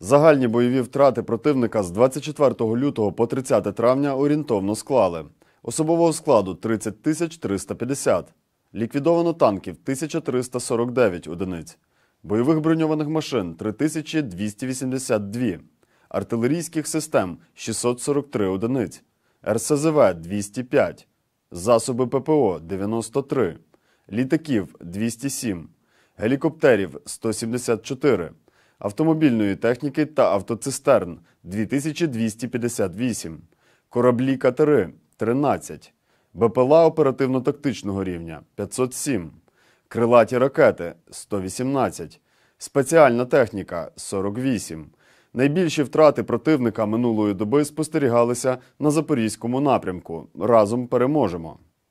Загальні бойові втрати противника з 24 лютого по 30 травня орієнтовно склали. Особового складу 30 350. Ліквідовано танків 1349 одиниць, бойових броньованих машин 3282, артилерійських систем 643 одиниць, РСЗВ 205, засоби ППО 93, літаків 207, гелікоптерів 174 автомобільної техніки та автоцистерн 2258, кораблі катери 13, БПЛА оперативно-тактичного рівня 507, крилаті ракети 118, спеціальна техніка 48. Найбільші втрати противника минулої доби спостерігалися на запорізькому напрямку. Разом переможемо.